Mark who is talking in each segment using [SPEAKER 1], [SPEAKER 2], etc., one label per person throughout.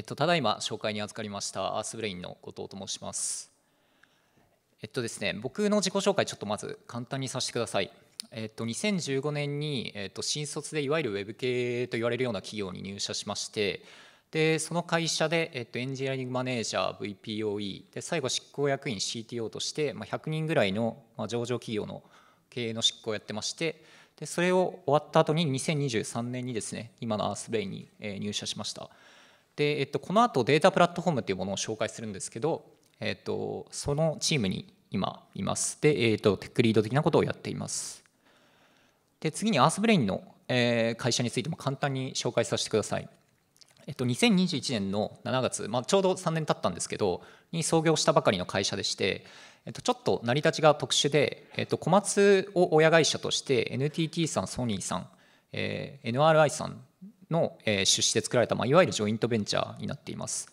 [SPEAKER 1] えっと、ただいま紹介に預かりましたアースブレインの後藤と申します。えっとですね、僕の自己紹介ちょっとまず簡単にさせてください。えっと、2015年に、えっと、新卒でいわゆるウェブ系と言われるような企業に入社しましてでその会社で、えっと、エンジニアリングマネージャー VPOE で最後執行役員 CTO として、まあ、100人ぐらいの、まあ、上場企業の経営の執行をやってましてでそれを終わった後に2023年にですね今のアースブレインに入社しました。で、えっと、この後データプラットフォームというものを紹介するんですけど、えっと、そのチームに今います。で、えっと、テックリード的なことをやっています。で、次にアースブレインの、えー、会社についても簡単に紹介させてください。えっと、2021年の7月、まあ、ちょうど3年経ったんですけどに創業したばかりの会社でして、えっと、ちょっと成り立ちが特殊で、えっと、小松を親会社として NTT さんソニーさん、えー、NRI さんの出資で作られた、まあ、いわゆるジョイントベンチャーになっています。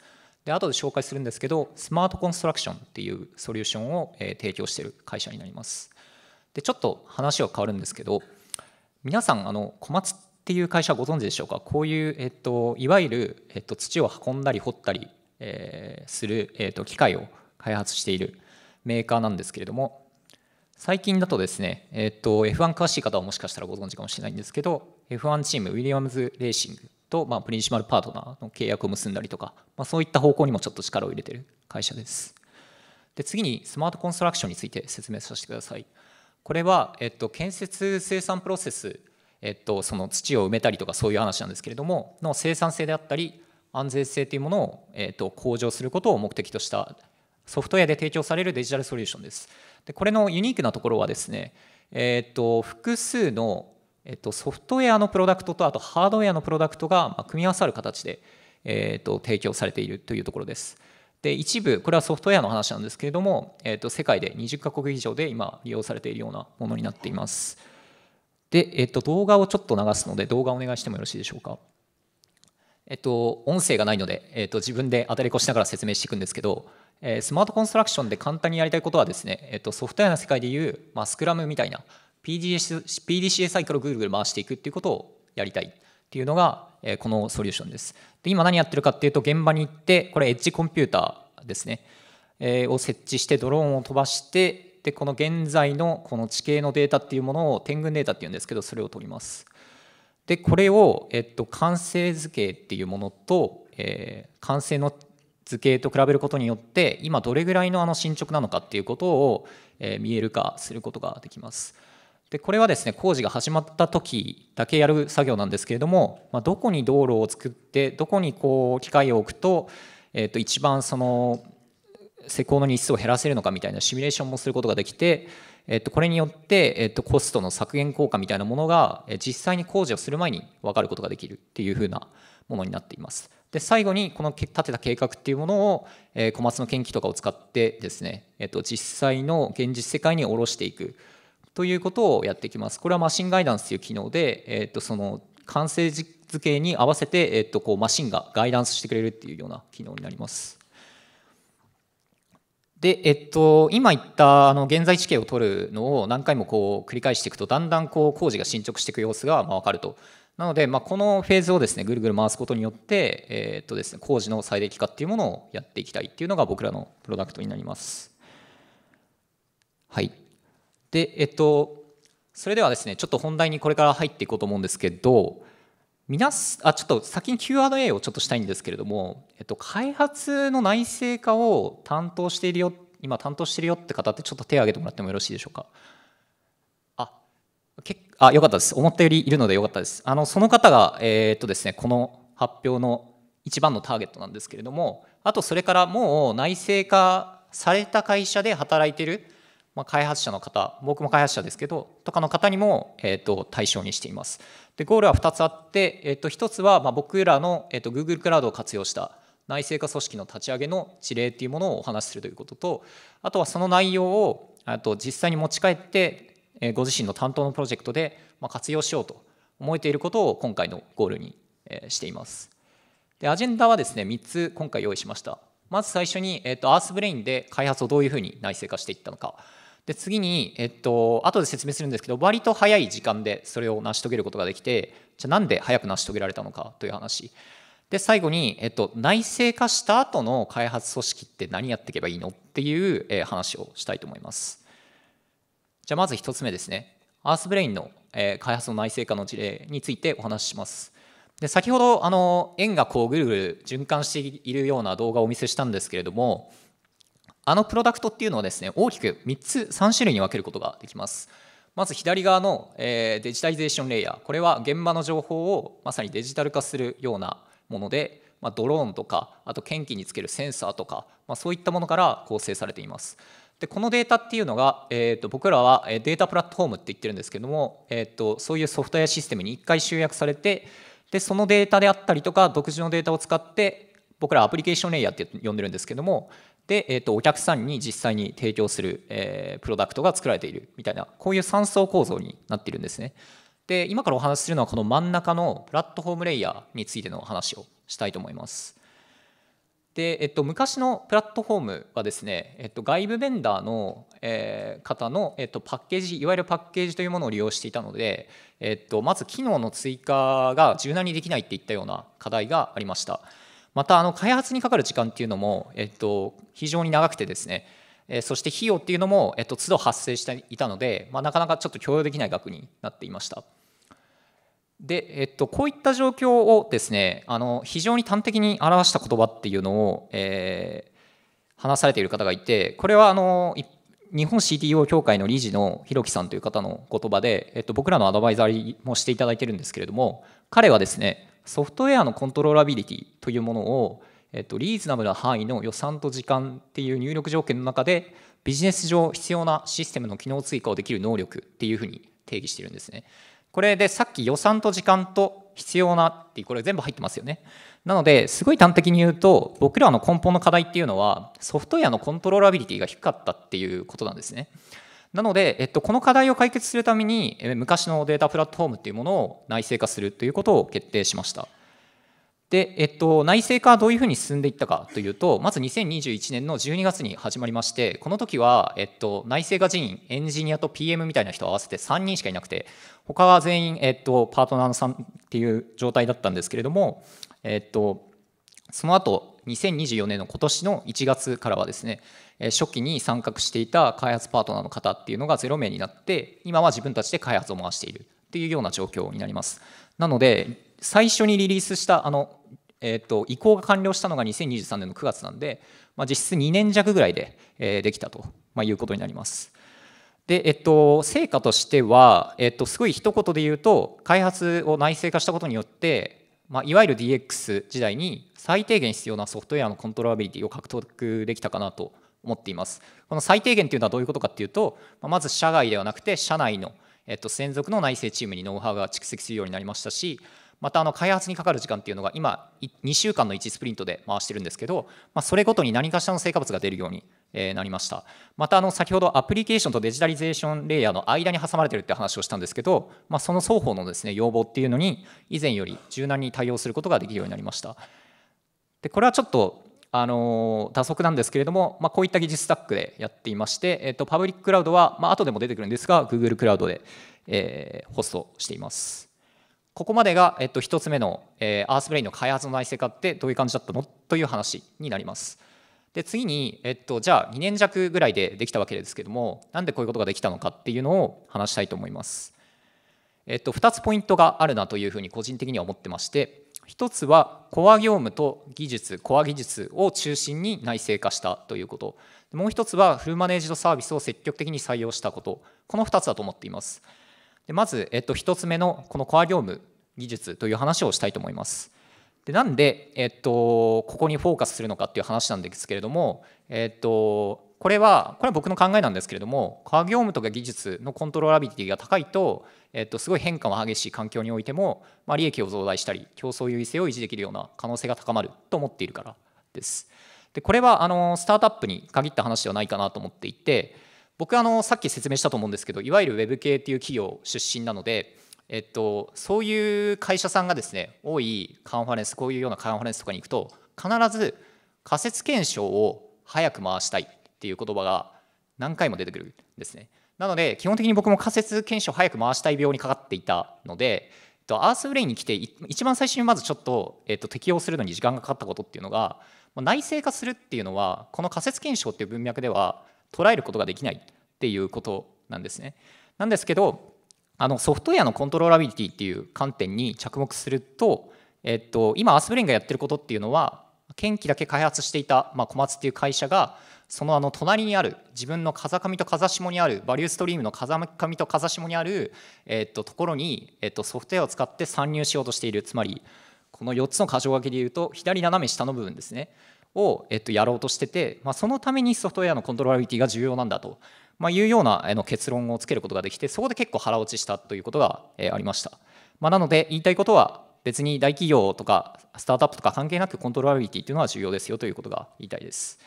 [SPEAKER 1] で後で紹介するんですけどスマートコンストラクションっていうソリューションを提供している会社になりますでちょっと話は変わるんですけど皆さんあの小松っていう会社ご存知でしょうかこういう、えっと、いわゆる、えっと、土を運んだり掘ったり、えー、する、えっと、機械を開発しているメーカーなんですけれども最近だとですね、えっと、F1 詳しい方はもしかしたらご存知かもしれないんですけど F1 チームウィリアムズ・レーシングと、まあ、プリンシマルパートナーの契約を結んだりとか、まあ、そういった方向にもちょっと力を入れてる会社です。で次にスマートコンストラクションについて説明させてください。これは、えっと、建設生産プロセス、えっと、その土を埋めたりとかそういう話なんですけれどもの生産性であったり安全性というものを、えっと、向上することを目的としたソフトウェアで提供されるデジタルソリューションです。でこれのユニークなところはですね、えっと、複数のえっと、ソフトウェアのプロダクトとあとハードウェアのプロダクトが組み合わさる形で、えっと、提供されているというところです。で一部これはソフトウェアの話なんですけれども、えっと、世界で20カ国以上で今利用されているようなものになっています。で、えっと、動画をちょっと流すので動画お願いしてもよろしいでしょうか。えっと、音声がないので、えっと、自分で当たりこしながら説明していくんですけど、えー、スマートコンストラクションで簡単にやりたいことはですね、えっと、ソフトウェアの世界でいう、まあ、スクラムみたいな PDCA, PDCA サイクルをぐるぐる回していくっていうことをやりたいっていうのが、えー、このソリューションです。で今何やってるかっていうと現場に行ってこれエッジコンピューターですね、えー、を設置してドローンを飛ばしてでこの現在のこの地形のデータっていうものを点群データっていうんですけどそれを取ります。でこれを、えっと、完成図形っていうものと、えー、完成の図形と比べることによって今どれぐらいのあの進捗なのかっていうことを、え見える化することができます。でこれはですね工事が始まった時だけやる作業なんですけれども、まあ、どこに道路を作ってどこにこう機械を置くと,、えー、と一番その施工の日数を減らせるのかみたいなシミュレーションもすることができて、えー、とこれによって、えー、とコストの削減効果みたいなものが実際に工事をする前に分かることができるっていうふうなものになっています。で最後にこの立てた計画っていうものを、えー、小松の研究とかを使ってですね、えー、と実際の現実世界に下ろしていく。ということをやっていきます。これはマシンガイダンスという機能で、えー、とその完成図形に合わせて、えー、とこうマシンがガイダンスしてくれるっていうような機能になります。で、えっと、今言ったあの現在地形を取るのを何回もこう繰り返していくとだんだんこう工事が進捗していく様子がまあ分かると。なので、まあ、このフェーズをですねぐるぐる回すことによって、えっとですね、工事の最適化っていうものをやっていきたいっていうのが僕らのプロダクトになります。はいで、えっと、それではですね、ちょっと本題にこれから入っていこうと思うんですけど、皆すあちょっと先に Q&A をちょっとしたいんですけれども、えっと、開発の内製化を担当しているよ今担当してるよって方ってちょっと手を挙げてもらってもよろしいでしょうかあけあよかったです思ったよりいるのでよかったですあのその方が、えー、っとですね、この発表の一番のターゲットなんですけれどもあとそれからもう内製化された会社で働いてるまあ、開発者の方僕も開発者ですけどとかの方にも、えーと、対象にしています。でゴールは2つあって、えーと、1つは、まあ、僕らの、えーと、Google クラウドを活用した内製化組織の立ち上げの事例っていうものをお話しするということとあとはその内容をあと実際に持ち帰って、えー、ご自身の担当のプロジェクトで、まあ、活用しようと思えていることを今回のゴールに、えー、しています。でアジェンダはですね3つ今回用意しました。まず最初に、えーと、とアースブレインで開発をどういうふうに内製化していったのか。で次に、えっと後で説明するんですけど割と早い時間でそれを成し遂げることができてじゃあなんで早く成し遂げられたのかという話で最後に、えっと、内製化した後の開発組織って何やっていけばいいのっていう、えー、話をしたいと思いますじゃあまず1つ目ですねアースブレインの、えー、開発の内製化の事例についてお話ししますで先ほどあの円がこうぐるぐる循環しているような動画をお見せしたんですけれどもあのプロダクトっていうのはですね大きく3つ3種類に分けることができます。まず左側のデジタリゼーションレイヤーこれは現場の情報をまさにデジタル化するようなもので、まあ、ドローンとかあと検機につけるセンサーとか、まあ、そういったものから構成されています。でこのデータっていうのが、えー、と僕らはデータプラットフォームって言ってるんですけども、えー、とそういうソフトウェアシステムに1回集約されてでそのデータであったりとか独自のデータを使って僕らアプリケーションレイヤーって呼んでるんですけどもで、えー、とお客さんに実際に提供する、えー、プロダクトが作られているみたいなこういう3層構造になっているんですね。で今からお話しするのはこの真ん中のプラットフォームレイヤーについての話をしたいと思います。で、えっと、昔のプラットフォームはですね、えっと、外部ベンダーの、えー、方の、えっと、パッケージいわゆるパッケージというものを利用していたので、えっと、まず機能の追加が柔軟にできないっていったような課題がありました。またあの開発にかかる時間っていうのも、えっと、非常に長くてですね、えそして費用っていうのも、えっと、都度発生していたので、まあ、なかなかちょっと許容できない額になっていました。で、えっと、こういった状況をですねあの非常に端的に表した言葉っていうのを、えー、話されている方がいてこれはあの日本 CTO 協会の理事の弘樹さんという方の言葉で、えっと、僕らのアドバイザーもしていただいてるんですけれども彼はですねソフトウェアのコントローラビリティというものを、えっと、リーズナブルな範囲の予算と時間っていう入力条件の中でビジネス上必要なシステムの機能追加をできる能力っていうふうに定義してるんですね。これでさっき予算と時間と必要なってこれ全部入ってますよね。なのですごい端的に言うと僕らの根本の課題っていうのはソフトウェアのコントローラビリティが低かったっていうことなんですね。なので、えっと、この課題を解決するために昔のデータプラットフォームっていうものを内製化するということを決定しました。で、えっと、内製化はどういうふうに進んでいったかというとまず2021年の12月に始まりましてこの時は、えっと、内製化人員エンジニアと PM みたいな人を合わせて3人しかいなくて他は全員、えっと、パートナーさんっていう状態だったんですけれども、えっと、その後2024年の今年の1月からはですね初期に参画していた開発パートナーの方っていうのが0名になって今は自分たちで開発を回しているっていうような状況になりますなので最初にリリースしたあの、えーと、と移行が完了したのが2023年の9月なんで、まあ、実質2年弱ぐらいで、えー、できたと、まあ、いうことになりますで、えっと、成果としては、えっと、すごい一言で言うと開発を内製化したことによってまあ、いわゆる DX 時代に最低限必要なソフトウェアのコントローラビリティを獲得できたかなと思っています。この最低限というのはどういうことかっていうと、ままず社外ではなくて社内の、えっと、専属の内製チームにノウハウが蓄積するようになりましたし、またあの開発にかかる時間っていうのが今2週間の1スプリントで回してるんですけど、まあ、それごとに何かしらの成果物が出るようになりましたまたあの先ほどアプリケーションとデジタリゼーションレイヤーの間に挟まれてるって話をしたんですけど、まあ、その双方のですね要望っていうのに以前より柔軟に対応することができるようになりましたでこれはちょっとあの打足なんですけれども、まあ、こういった技術スタックでやっていまして、えっと、パブリッククラウドは、まあ後でも出てくるんですが Google クラウドで、えー、ホストしていますここまでが、えっと、1つ目の、えー、アースブレインの開発の内製化ってどういう感じだったのという話になりますで次に、えっと、じゃあ2年弱ぐらいでできたわけですけどもなんでこういうことができたのかっていうのを話したいと思います。えっと、2つポイントがあるなというふうに個人的には思ってまして1つはコア業務と技術コア技術を中心に内製化したということもう1つはフルマネージドサービスを積極的に採用したことこの2つだと思っていますでまず、えっと、1つ目のこのコア業務技術という話をしたいと思いますでなんで、えっと、ここにフォーカスするのかっていう話なんですけれども、えっと、これはこれは僕の考えなんですけれども科学業務とか技術のコントローラビリティが高いと、えっと、すごい変化も激しい環境においても、まあ、利益を増大したり競争優位性を維持できるような可能性が高まると思っているからです。でこれはあのスタートアップに限った話ではないかなと思っていて僕あのさっき説明したと思うんですけどいわゆる Web 系っていう企業出身なのでえっと、そういう会社さんがですね多いカンファレンスこういうようなカンファレンスとかに行くと必ず仮説検証を早く回したいっていう言葉が何回も出てくるんですね。なので基本的に僕も仮説検証を早く回したい病にかかっていたので、えっと、アースブレインに来て一番最初にまずちょっと、えっと、適用するのに時間がかかったことっていうのが内製化するっていうのはこの仮説検証っていう文脈では捉えることができないっていうことなんですね。なんですけどあのソフトウェアのコントローラビリティっていう観点に着目すると、えっと、今アスブレインがやってることっていうのは研機だけ開発していた、まあ、小松っていう会社がそのあの隣にある自分の風上と風下にあるバリューストリームの風上と風下にある、えっと、ところに、えっと、ソフトウェアを使って参入しようとしているつまりこの4つの箇条書きでいうと左斜め下の部分ですねを、えっと、やろうとしてて、まあ、そのためにソフトウェアのコントローラビリティが重要なんだと、まあ、いうようなあの結論をつけることができてそこで結構腹落ちしたということが、えー、ありました、まあ、なので言いたいことは別に大企業とかスタートアップとか関係なくコントローラビリティというのは重要ですよということが言いたいです。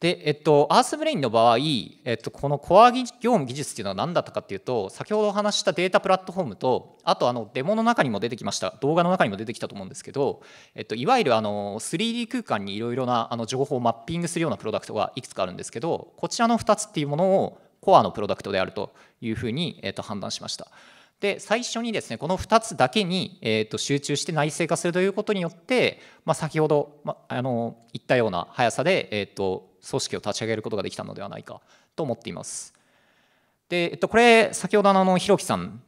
[SPEAKER 1] で、えっと、アースブレインの場合、えっと、このコア業務技術っていうのは何だったかっていうと、先ほどお話したデータプラットフォームと、あとあのデモの中にも出てきました、動画の中にも出てきたと思うんですけど、えっと、いわゆるあの 3D 空間にいろいろなあの情報をマッピングするようなプロダクトがいくつかあるんですけど、こちらの2つっていうものをコアのプロダクトであるというふうに、えっと、判断しました。で最初にですねこの2つだけに、えー、と集中して内製化するということによって、まあ、先ほど、まあ、あの言ったような速さで、えー、と組織を立ち上げることができたのではないかと思っています。で、えっと、これ先ほどのひろきさん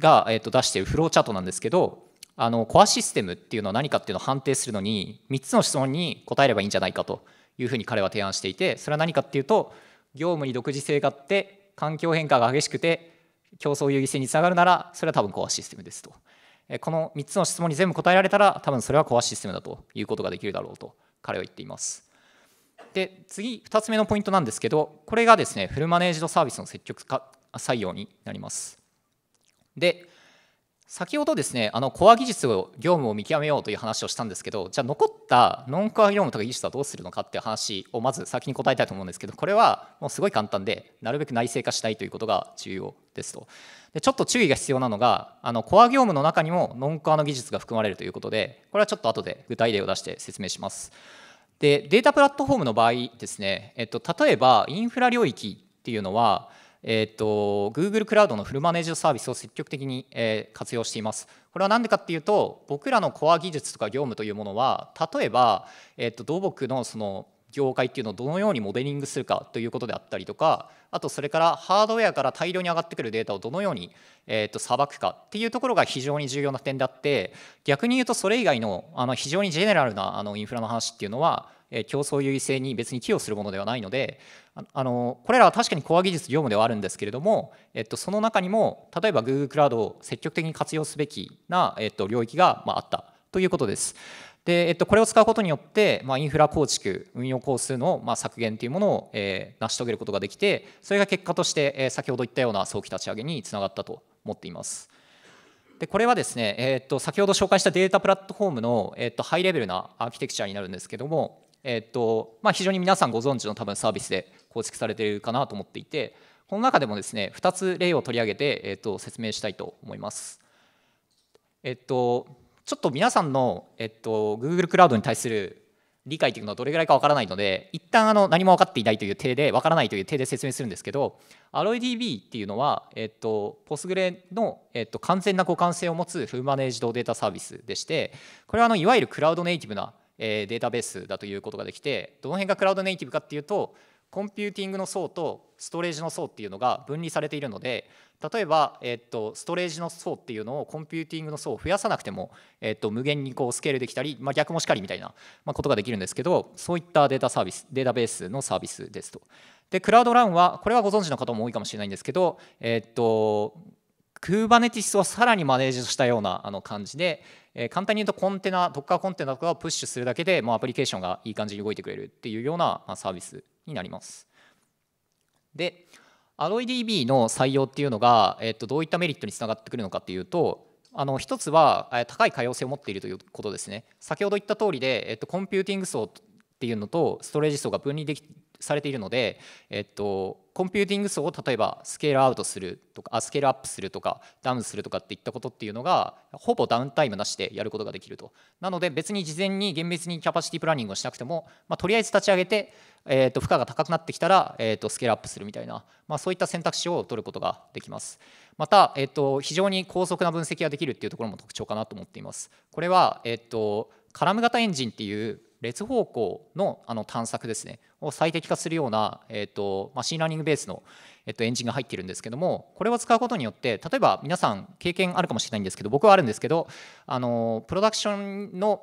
[SPEAKER 1] が、えっと、出しているフローチャートなんですけどあのコアシステムっていうのは何かっていうのを判定するのに3つの質問に答えればいいんじゃないかというふうに彼は提案していてそれは何かっていうと業務に独自性があって環境変化が激しくて競争優位性につながるならそれは多分コアシステムですとこの3つの質問に全部答えられたら多分それはコアシステムだということができるだろうと彼は言っていますで次2つ目のポイントなんですけどこれがですねフルマネージドサービスの積極採用になりますで先ほどですねあのコア技術を業務を見極めようという話をしたんですけどじゃあ残ったノンコア業務とか技術はどうするのかっていう話をまず先に答えたいと思うんですけどこれはもうすごい簡単でなるべく内製化したいということが重要ですとでちょっと注意が必要なのがあのコア業務の中にもノンコアの技術が含まれるということでこれはちょっと後で具体例を出して説明しますでデータプラットフォームの場合ですね、えっと、例えばインフラ領域っていうのはえーと、と Google クラウドのフルマネージドサービスを積極的に、えー、活用しています。これは何でかっていうと僕らのコア技術とか業務というものは例えば、えーと、と土木のその業界っていうのをどのようにモデリングするかということであったりとかあとそれからハードウェアから大量に上がってくるデータをどのようにさば、えー、くかっていうところが非常に重要な点であって逆に言うとそれ以外のあの非常にジェネラルなあのインフラの話っていうのは競争優位性に別に寄与するものではないのであのこれらは確かにコア技術業務ではあるんですけれども、えっと、その中にも例えば Google クラウドを積極的に活用すべきな、えっと、領域が、まあ、あったということです。でえっと、これを使うことによって、まあ、インフラ構築運用工数の、まあ、削減というものを、えー、成し遂げることができてそれが結果として、えー、先ほど言ったような早期立ち上げにつながったと思っています。でこれはですね、えー、っと先ほど紹介したデータプラットフォームの、えー、っとハイレベルなアーキテクチャになるんですけども、えっとまあ、非常に皆さんご存知の多分サービスで構築されているかなと思っていてこの中でもですね2つ例を取り上げて、えっと、説明したいと思います。えっと、ちょっと皆さんの、えっと、Google クラウドに対する理解というのはどれぐらいかわからないので一旦あの何も分かっていないという手で分からないという手で説明するんですけど AlloyDB っていうのは、えっと、Postgre の、えっと、完全な互換性を持つフルマネージドデータサービスでしてこれはあのいわゆるクラウドネイティブなえデータベースだということができてどの辺がクラウドネイティブかっていうとコンピューティングの層とストレージの層っていうのが分離されているので例えば、えっと、ストレージの層っていうのをコンピューティングの層を増やさなくても、えっと、無限にこうスケールできたり、まあ、逆もしかりみたいな、まことができるんですけどそういったデータサービスデータベースのサービスですと。でクラウドランはこれはご存知の方も多いかもしれないんですけど、えっと Kubernetes をさらにマネージしたようなあの感じで、えー、簡単に言うとコンテナ、ドッカーコンテナとかをプッシュするだけで、もうアプリケーションがいい感じに動いてくれるっていうような、まあ、サービスになります。で、AlloyDB の採用っていうのが、えー、とどういったメリットにつながってくるのかっていうと、あの一つは高い可用性を持っているということですね。先ほど言った通りで、えっと、コンピューティング層っていうのとストレージ層が分離できされているので、えっと、コンピューティング層を例えばスケールアウトするとかあスケールアップするとかダウンするとかっていったことっていうのがほぼダウンタイムなしでやることができるとなので別に事前に厳密にキャパシティプランニングをしなくても、まあ、とりあえず立ち上げて、えー、と負荷が高くなってきたら、えー、とスケールアップするみたいな、まあ、そういった選択肢を取ることができますまた、えー、と非常に高速な分析ができるっていうところも特徴かなと思っていますこれは、えー、とカラム型エンジンっていう列方向のあの探索ですねを最適化するような、えーと、マシンラーニングベースの、えーと、とエンジンが入っているんですけどもこれを使うことによって例えば皆さん経験あるかもしれないんですけど僕はあるんですけどあのプロダクションの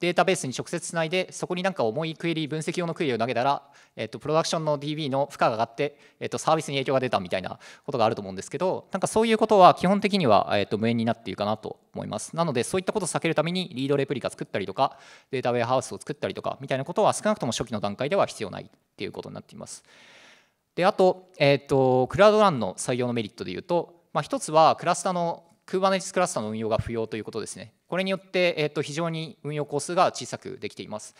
[SPEAKER 1] データベースに直接つないでそこになんか重いクエリ分析用のクエリを投げたら、えっと、プロダクションの DB の負荷が上がって、えっと、サービスに影響が出たみたいなことがあると思うんですけどなんかそういうことは基本的には、えっと、無縁になっているかなと思いますなのでそういったことを避けるためにリードレプリカ作ったりとかデータウェアハウスを作ったりとかみたいなことは少なくとも初期の段階では必要ないっていうことになっていますであと,、えっとクラウドランの採用のメリットでいうと、まあ、つはクラスターの Kubernetes クラスターの運用が不要ということですねこれによって、えっと、非常に運用コースが小さくできています。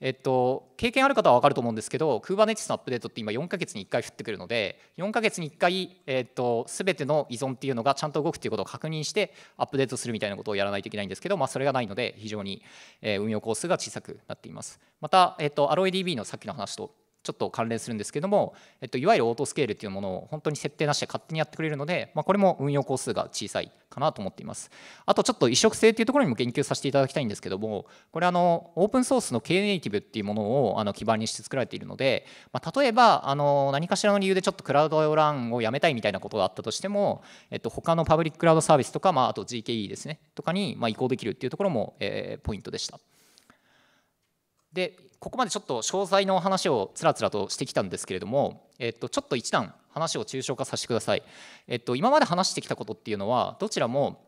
[SPEAKER 1] えっと、経験ある方は分かると思うんですけど Kubernetes のアップデートって今4ヶ月に1回降ってくるので4ヶ月に1回、えっと、全ての依存っていうのがちゃんと動くっていうことを確認してアップデートするみたいなことをやらないといけないんですけど、まあ、それがないので非常に運用コースが小さくなっていますまた、えっと、r o d b のさっきの話とちょっと関連するんですけども、えっと、いわゆるオートスケールっていうものを本当に設定なしで勝手にやってくれるので、まあ、これも運用工数が小さいかなと思っています。あとちょっと移植性っていうところにも言及させていただきたいんですけどもこれあのオープンソースの K ネイティブっていうものをあの基盤にして作られているので、まあ、例えばあの何かしらの理由でちょっとクラウドランをやめたいみたいなことがあったとしても、えっと、他のパブリッククラウドサービスとか、まあ、あと GKE ですねとかにま移行できるっていうところも、えー、ポイントでした。でここまでちょっと詳細の話をつらつらとしてきたんですけれども、えっと、ちょっと一段話を抽象化させてください。えっと、今まで話してきたことっていうのはどちらも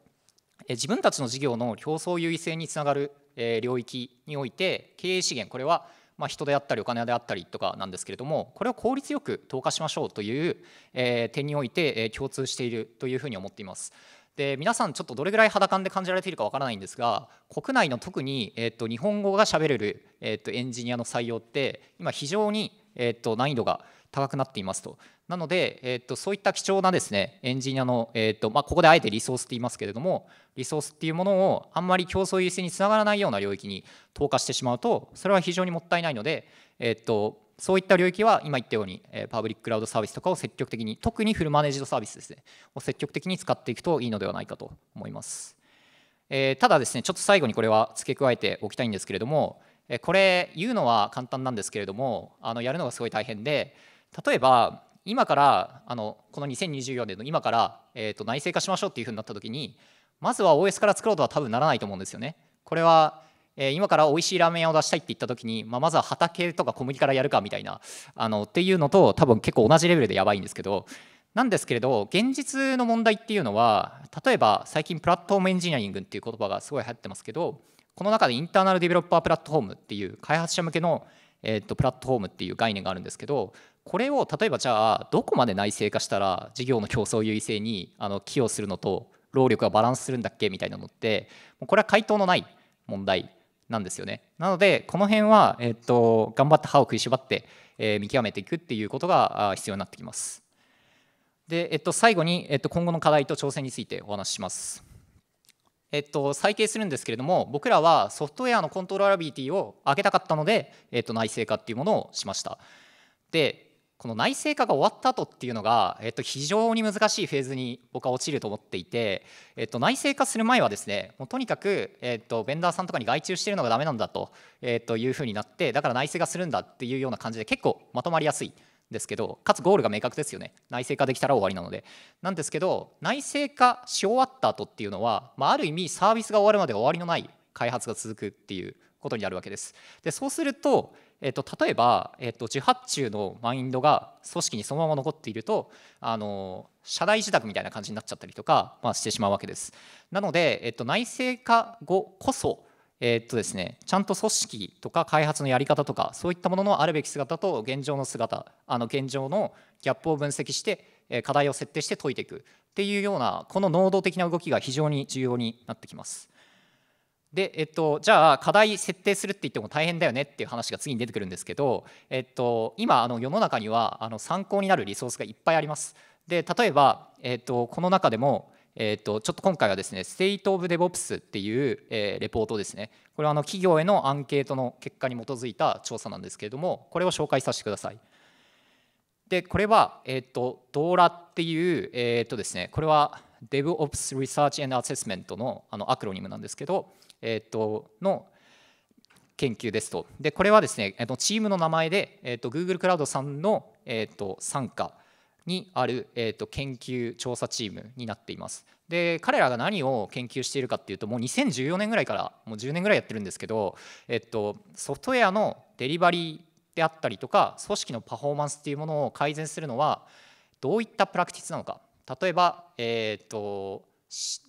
[SPEAKER 1] 自分たちの事業の競争優位性につながる領域において経営資源これはま人であったりお金であったりとかなんですけれどもこれを効率よく投下しましょうという点において共通しているというふうに思っています。で皆さんちょっとどれぐらい肌感で感じられているかわからないんですが国内の特に、えーと、日本語がしゃべれる、えーと、エンジニアの採用って今非常に、えーと、と難易度が高くなっていますと。なので、えー、とそういった貴重なですねエンジニアの、えーとまあ、ここであえてリソースって言いますけれどもリソースっていうものをあんまり競争優勢につながらないような領域に投下してしまうとそれは非常にもったいないので、えーとそういった領域は今言ったように、パブリッククラウドサービスとかを積極的に特にフルマネージドサービスですねを積極的に使っていくといいのではないかと思います、えただですねちょっと最後にこれは付け加えておきたいんですけれども、これ言うのは簡単なんですけれどもあのやるのがすごい大変で例えば今からあのこの2024年の今から、えー、と内製化しましょうっていうふうになった時にまずは OS から作ろうとは多分ならないと思うんですよね。これはえ今から美味しいラーメン屋を出したいって言った時に、まあ、まずは畑とか小麦からやるかみたいなあのっていうのと多分結構同じレベルでやばいんですけどなんですけれど現実の問題っていうのは例えば最近プラットフォームエンジニアリングっていう言葉がすごい流行ってますけどこの中でインターナルディベロッパープラットフォームっていう開発者向けの、えー、とプラットフォームっていう概念があるんですけどこれを例えばじゃあどこまで内製化したら事業の競争優位性にあの寄与するのと労力がバランスするんだっけみたいなのってこれは回答のない問題なんですよね。なのでこの辺は、えっと、頑張って歯を食いしばって、えー、見極めていくっていうことが必要になってきます。で、えっと、最後に、えっと、今後の課題と挑戦についてお話しします。えっと、再建するんですけれども僕らはソフトウェアのコントローラビリティを上げたかったので、えっと、内製化っていうものをしました。でこの内製化が終わった後っていうのが、えっと、非常に難しいフェーズに僕は落ちると思っていて、えっと、内製化する前はですねもうとにかく、えっと、ベンダーさんとかに外注してるのがダメなんだと,、えっというふうになってだから内製化するんだっていうような感じで結構まとまりやすいですけどかつゴールが明確ですよね内製化できたら終わりなのでなんですけど内製化し終わった後っていうのは、まあ、ある意味サービスが終わるまで終わりのない開発が続くっていうことになるわけです。でそうするとえっと、例えば、えっと、自発注のマインドが組織にそのまま残っているとあの社内自宅みたいな感じになっちゃったりとか、まあ、してしまうわけです。なので、えっと、内製化後こそえー、っとですね、ちゃんと組織とか開発のやり方とかそういったもののあるべき姿と現状の姿あの現状のギャップを分析して課題を設定して解いていくっていうようなこの能動的な動きが非常に重要になってきます。で、えっと、じゃあ課題設定するって言っても大変だよねっていう話が次に出てくるんですけど、えっと、今あの世の中にはあの参考になるリソースがいっぱいあります。で例えば、えっと、この中でも、えっと、ちょっと今回はですね「State of DevOps」っていう、えー、レポートですねこれはあの企業へのアンケートの結果に基づいた調査なんですけれどもこれを紹介させてください。でこれは、えっと、ドーラっていう、えっとですね、これは DevOps Research and Assessment のあのアクロニムなんですけど、えー、との研究ですと。でこれはですね、えー、とチームの名前で、えー、と Google クラウドさんの、えー、と傘下にある、えー、と研究調査チームになっています。で彼らが何を研究しているかっていうともう2014年ぐらいからもう10年ぐらいやってるんですけど、えっと、ソフトウェアのデリバリーであったりとか組織のパフォーマンスっていうものを改善するのはどういったプラクティスなのか例えば、えっと、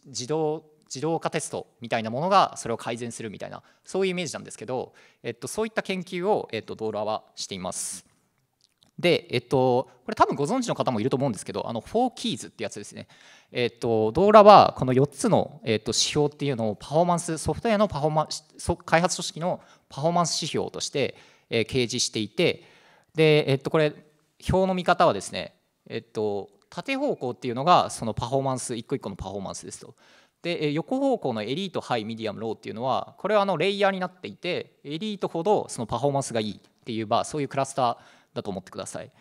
[SPEAKER 1] 自動自動化テストみたいなものがそれを改善するみたいなそういうイメージなんですけど、えっと、そういった研究を、えっと、ドーラはしています。で、えっと、これ多分ご存知の方もいると思うんですけどあの 4Keys ってやつですね、えっと、ドーラはこの4つの、えっと、指標っていうのをパフォーマンスソフトウェアのパフォーマンス開発組織のパフォーマンス指標として、えー、掲示していてで、えっと、これ表の見方はですね、えっと、縦方向っていうのがそのパフォーマンス一個一個のパフォーマンスですとで横方向のエリートハイミディアムローっていうのはこれはあのレイヤーになっていてエリートほどそのパフォーマンスがいいっていうまあそういうクラスターだと思ってください。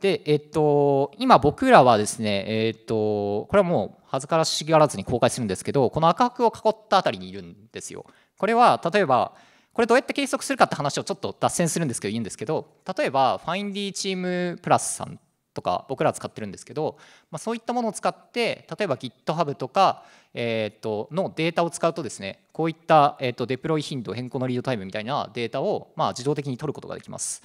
[SPEAKER 1] で、えっと、今僕らはですね、えっと、これはもう恥ずかしがらずに公開するんですけどこの赤白を囲った辺りにいるんですよ。これは例えばこれどうやって計測するかって話をちょっと脱線するんですけど言うんですけど例えばフインディーチームプラスさんとか僕ら使ってるんですけど、まあ、そういったものを使って例えば GitHub とか、えー、とのデータを使うとですねこういった、えー、とデプロイ頻度変更のリードタイムみたいなデータを、まあ、自動的に取ることができます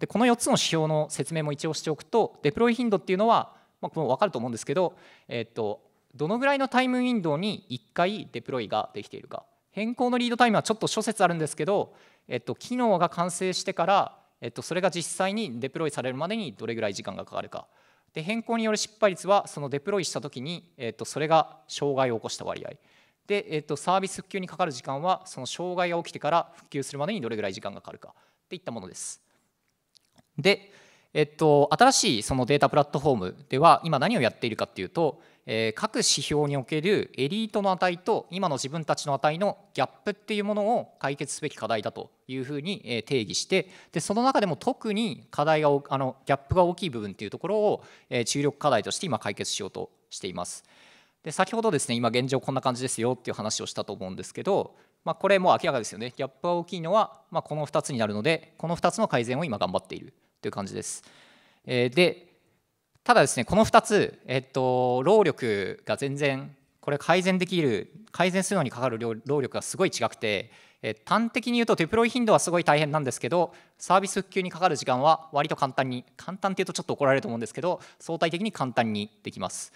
[SPEAKER 1] でこの4つの指標の説明も一応しておくとデプロイ頻度っていうのは、まあ、これ分かると思うんですけど、えー、とどのぐらいのタイムウィンドウに1回デプロイができているか変更のリードタイムはちょっと諸説あるんですけど、えっと、機能が完成してからえっと、それが実際にデプロイされるまでにどれぐらい時間がかかるかで変更による失敗率はそのデプロイした時に、えっと、それが障害を起こした割合で、えっと、サービス復旧にかかる時間はその障害が起きてから復旧するまでにどれぐらい時間がかかるかっていったものです。でえっと、新しいそのデータプラットフォームでは今何をやっているかっていうと、えー、各指標におけるエリートの値と今の自分たちの値のギャップっていうものを解決すべき課題だというふうに定義してでその中でも特に課題があのギャップが大きい部分っていうところを注力課題として今解決しようとしています。で先ほどですね今現状こんな感じですよっていう話をしたと思うんですけど、まあ、これもう明らかですよねギャップが大きいのは、まあ、この2つになるのでこの2つの改善を今頑張っている。という感じです。えー、でただですねこの2つ、えっと、労力が全然これ改善できる改善するのにかかる労力がすごい違くて、え端的に言うとデプロイ頻度はすごい大変なんですけどサービス復旧にかかる時間は割と簡単に簡単っていうとちょっと怒られると思うんですけど相対的に簡単にできます。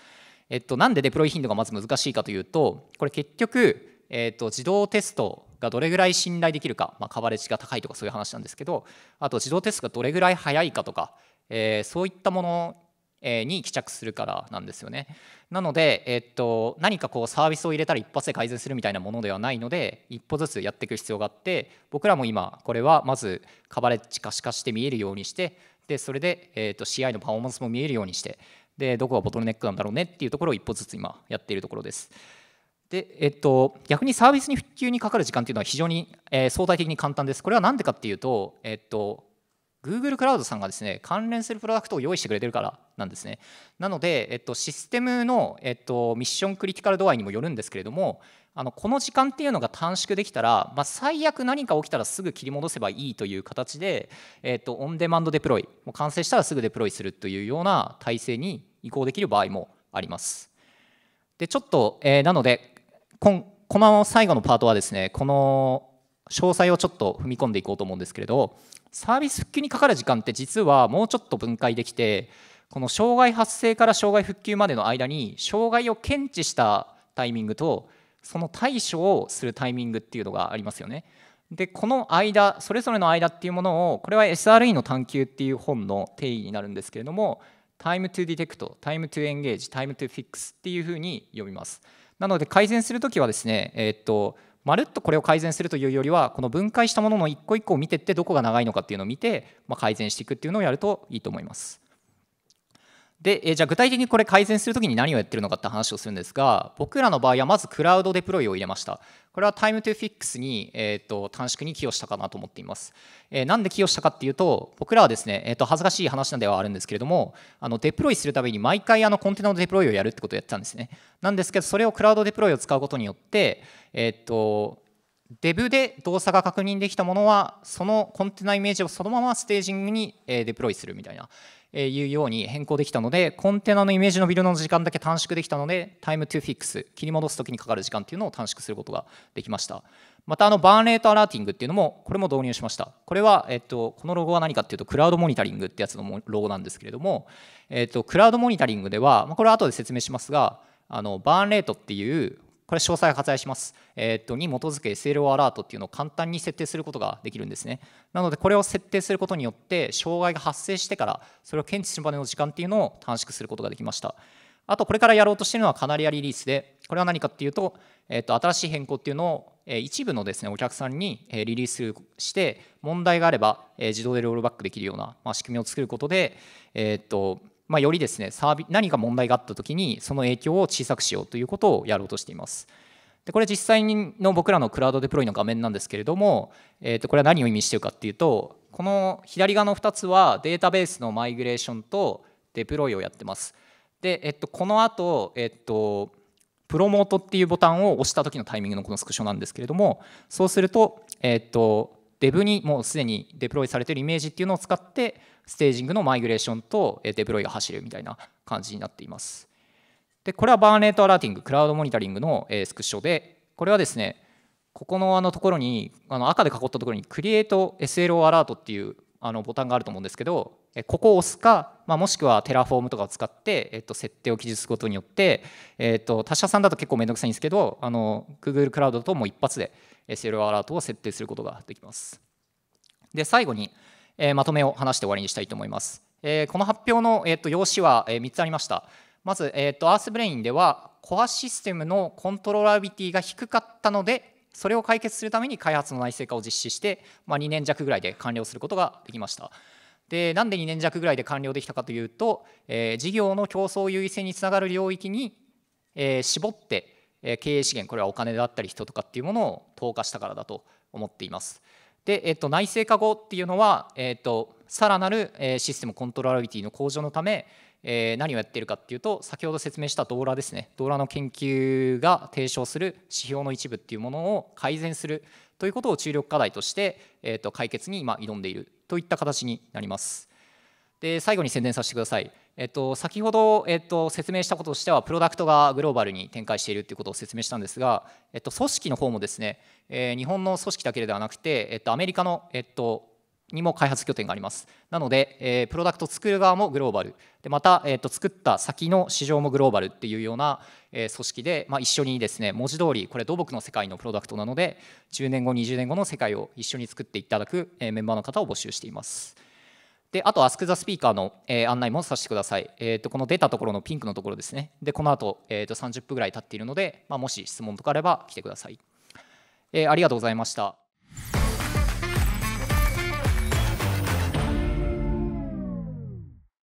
[SPEAKER 1] えっと、なんでデプロイ頻度がまず難しいかというとこれ結局、えっと、自動テストがどれぐらい信頼できるか、まあ、カバレッジが高いとかそういう話なんですけどあと自動テストがどれぐらい速いかとか、えー、そういったものに帰着するからなんですよね。なので、えっと、何かこうサービスを入れたら一発で改善するみたいなものではないので一歩ずつやっていく必要があって僕らも今これはまずカバレッジ可視化して見えるようにしてでそれで、えっと、CI のパフォーマンスも見えるようにしてでどこがボトルネックなんだろうねっていうところを一歩ずつ今やっているところです。でえっと、逆にサービスに復旧にかかる時間というのは非常に、えー、相対的に簡単です。これは何でかっていうと、えっと、Google クラウドさんがですね関連するプロダクトを用意してくれてるからなんですね。なので、えっと、システムの、えっと、ミッションクリティカル度合いにもよるんですけれどもあのこの時間っていうのが短縮できたら、まあ、最悪何か起きたらすぐ切り戻せばいいという形で、えっと、オンデマンドデプロイもう完成したらすぐデプロイするというような体制に移行できる場合もあります。でちょっと、えー、なのでこの最後のパートはですねこの詳細をちょっと踏み込んでいこうと思うんですけれどサービス復旧にかかる時間って実はもうちょっと分解できてこの障害発生から障害復旧までの間に障害を検知したタイミングとその対処をするタイミングっていうのがありますよね。でこの間それぞれの間っていうものをこれは SRE の探求っていう本の定義になるんですけれども Time to Detect、Time to Engage、Time to Fix っていうふうに呼びます。なので改善するときはですね、えー、っとまるっとこれを改善するというよりはこの分解したものの一個一個を見てってどこが長いのかっていうのを見て、まあ、改善していくっていうのをやるといいと思います。で、えじゃあ具体的にこれ改善するときに何をやってるのかって話をするんですが僕らの場合はまずクラウドデプロイを入れましたこれはタイムトゥフィックスに、えーと、短縮に寄与したかなと思っています、えー、なんで寄与したかっていうと僕らはですね、えーと、恥ずかしい話なんではあるんですけれどもあのデプロイするために毎回あのコンテナのデプロイをやるってことをやってたんですねなんですけどそれをクラウドデプロイを使うことによってえっ、ー、とデブで動作が確認できたものはそのコンテナイメージをそのままステージングにデプロイするみたいないうように変更できたのでコンテナのイメージのビルドの時間だけ短縮できたのでタイムトゥフィックス切り戻す時にかかる時間っていうのを短縮することができましたまたあのバーンレートアラーティングっていうのもこれも導入しましたこれはえっとこのロゴは何かっていうとクラウドモニタリングってやつのロゴなんですけれどもえっとクラウドモニタリングではこれは後で説明しますがあのバーンレートっていうこれ詳細割愛します、えー、っとに基づく SLO アラートっていうのを簡単に設定することができるんですねなのでこれを設定することによって障害が発生してからそれを検知するまでの時間っていうのを短縮することができましたあとこれからやろうとしてるのはカナリアリリースでこれは何かっていうと,、えー、と新しい変更っていうのを一部のですねお客さんにリリースして問題があれば自動でロールバックできるような仕組みを作ることで、えー、とまあ、よりですねサービ何か問題があった時にその影響を小さくしようということをやろうとしています。でこれ実際の僕らのクラウドデプロイの画面なんですけれども、えー、とこれは何を意味してるかっていうとこの左側の2つはデータベースのマイグレーションとデプロイをやってます。で、えっと、このあと、えっと、プロモートっていうボタンを押した時のタイミングのこのスクショなんですけれどもそうすると、えっと、デブにもうすでにデプロイされてるイメージっていうのを使ってステージングのマイグレーションとデプロイが走るみたいな感じになっています。でこれはバーネートアラーティングクラウドモニタリングのスクショでこれはですねここのあのところにあの赤で囲ったところにクリエイト s l o アラートっていうあのボタンがあると思うんですけどここを押すか、まあ、もしくはテラフォームとかを使って、えっと、設定を記述することによって、えっと、他社さんだと結構面倒くさいんですけどあの Google クラウドとも一発で SL アラートを設定することができます。で最後に、えー、まとめを話して終わりにしたいと思います。えー、この発表の、えっと用紙は、えー、3つありました。まず、えー、とアースブレインではコアシステムのコントローラビティが低かったのでそれを解決するために開発の内製化を実施して、まあ、2年弱ぐらいで完了することができました。でなんで2年弱ぐらいで完了できたかというと、えー、事業の競争優位性につながる領域に、えー、絞って、えー、経営資源これはお金であったり人とかっていうものを投下したからだと思っています。で、えっと内製化後っていうのは、えっとさらなるシステムコントローラビティの向上のためえ何をやっているかっていうと先ほど説明したドーラですねドーラの研究が提唱する指標の一部っていうものを改善するということを注力課題として、えー、と解決に今挑んでいるといった形になります。で最後に宣伝させてください。えっと、先ほど、えっと、説明したこととしてはプロダクトがグローバルに展開しているということを説明したんですが、えっと、組織の方もですね、えー、日本の組織だけではなくて、えっと、アメリカの、えっと、にも開発拠点があります。なので、えー、プロダクト作る側もグローバル、でまた、えーと、作った先の市場もグローバルっていうような、えー、組織で、まあ、一緒にですね、文字通り、これ土木の世界のプロダクトなので、10年後、20年後の世界を一緒に作っていただく、えー、メンバーの方を募集しています。であと、Ask the Speaker の、えー、案内もさせてください。えーと、この出たところのピンクのところですね。で、この後、えーと、と30分ぐらい経っているので、まあ、もし質問とかあれば来てください。えー、ありがとうございました。